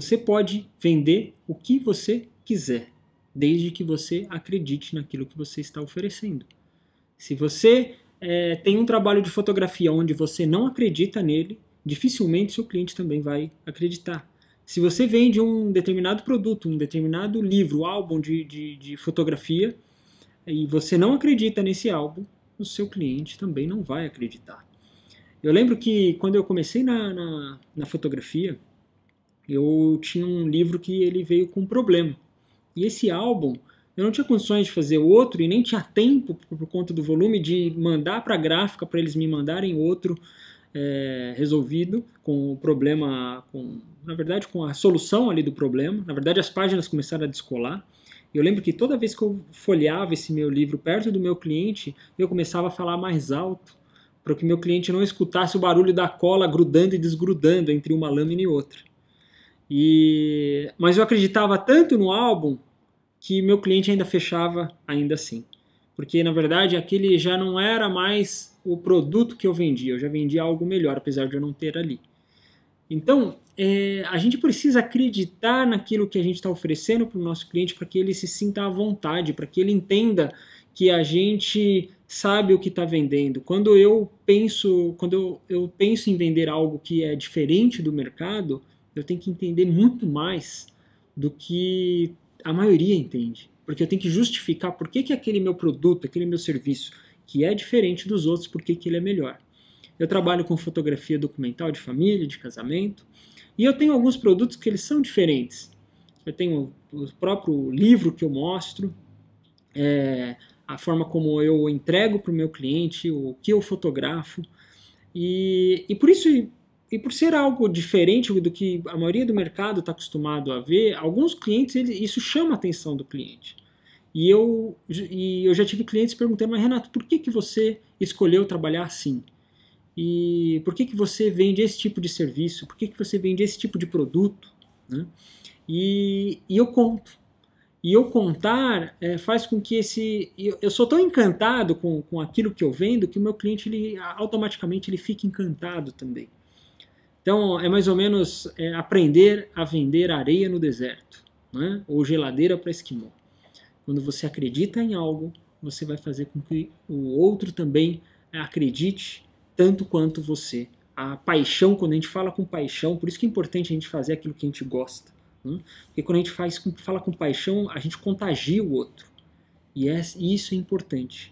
Você pode vender o que você quiser, desde que você acredite naquilo que você está oferecendo. Se você é, tem um trabalho de fotografia onde você não acredita nele, dificilmente seu cliente também vai acreditar. Se você vende um determinado produto, um determinado livro, álbum de, de, de fotografia, e você não acredita nesse álbum, o seu cliente também não vai acreditar. Eu lembro que quando eu comecei na, na, na fotografia, eu tinha um livro que ele veio com um problema. E esse álbum, eu não tinha condições de fazer outro e nem tinha tempo, por, conta do volume, de mandar para a gráfica para eles me mandarem outro é, resolvido com o problema, com, na verdade, com a solução ali do problema. Na verdade, as páginas começaram a descolar. Eu lembro que toda vez que eu folheava esse meu livro perto do meu cliente, eu começava a falar mais alto para que meu cliente não escutasse o barulho da cola grudando e desgrudando entre uma lâmina e outra. E mas eu acreditava tanto no álbum que meu cliente ainda fechava ainda assim, porque na verdade aquele já não era mais o produto que eu vendia, eu já vendia algo melhor, apesar de eu não ter ali. Então, é, a gente precisa acreditar naquilo que a gente está oferecendo para o nosso cliente para que ele se sinta à vontade, para que ele entenda que a gente sabe o que está vendendo. Quando eu penso, quando eu, eu penso em vender algo que é diferente do mercado, eu tenho que entender muito mais do que a maioria entende. Porque eu tenho que justificar por que, que aquele meu produto, aquele meu serviço, que é diferente dos outros, por que, que ele é melhor. Eu trabalho com fotografia documental de família, de casamento, e eu tenho alguns produtos que eles são diferentes. Eu tenho o próprio livro que eu mostro, é, a forma como eu entrego para o meu cliente, o que eu fotografo, e, e por isso e por ser algo diferente do que a maioria do mercado está acostumado a ver, alguns clientes ele, isso chama a atenção do cliente. E eu, e eu já tive clientes perguntando, mas Renato, por que, que você escolheu trabalhar assim? E por que, que você vende esse tipo de serviço? Por que, que você vende esse tipo de produto? Né? E, e eu conto. E eu contar é, faz com que esse... Eu, eu, sou tão encantado com, com aquilo que eu vendo que o meu cliente ele, automaticamente ele fica encantado também. Então, é mais ou menos é, aprender a vender areia no deserto, né? ou geladeira para esquimó. Quando você acredita em algo, você vai fazer com que o outro também acredite tanto quanto você. A paixão, quando a gente fala com paixão, por isso que é importante a gente fazer aquilo que a gente gosta. Né? Porque quando a gente faz, fala com paixão, a gente contagia o outro. E é, isso é importante.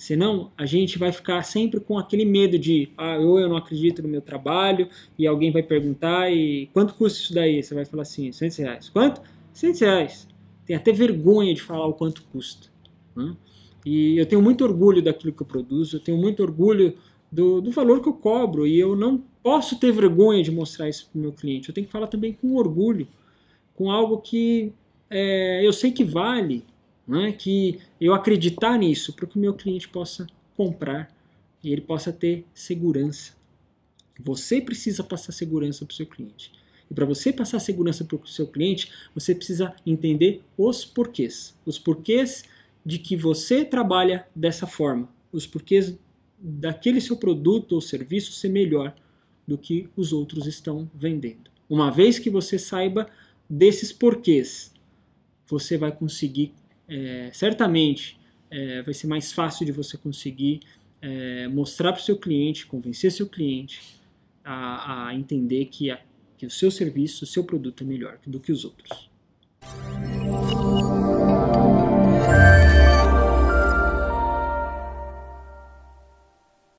Senão, a gente vai ficar sempre com aquele medo de, ah, eu, eu não acredito no meu trabalho, e alguém vai perguntar, e quanto custa isso daí? Você vai falar assim, 100 reais. Quanto? 100 reais. Tem até vergonha de falar o quanto custa. Né? E eu tenho muito orgulho daquilo que eu produzo, eu tenho muito orgulho do, do valor que eu cobro, e eu não posso ter vergonha de mostrar isso para o meu cliente. Eu tenho que falar também com orgulho, com algo que é, eu sei que vale, né? que eu acreditar nisso para que o meu cliente possa comprar e ele possa ter segurança. Você precisa passar segurança para o seu cliente. E para você passar segurança para o seu cliente, você precisa entender os porquês. Os porquês de que você trabalha dessa forma. Os porquês daquele seu produto ou serviço ser melhor do que os outros estão vendendo. Uma vez que você saiba desses porquês, você vai conseguir é, certamente é, vai ser mais fácil de você conseguir é, mostrar para o seu cliente, convencer seu cliente a, a entender que, a, que o seu serviço, o seu produto é melhor do que os outros.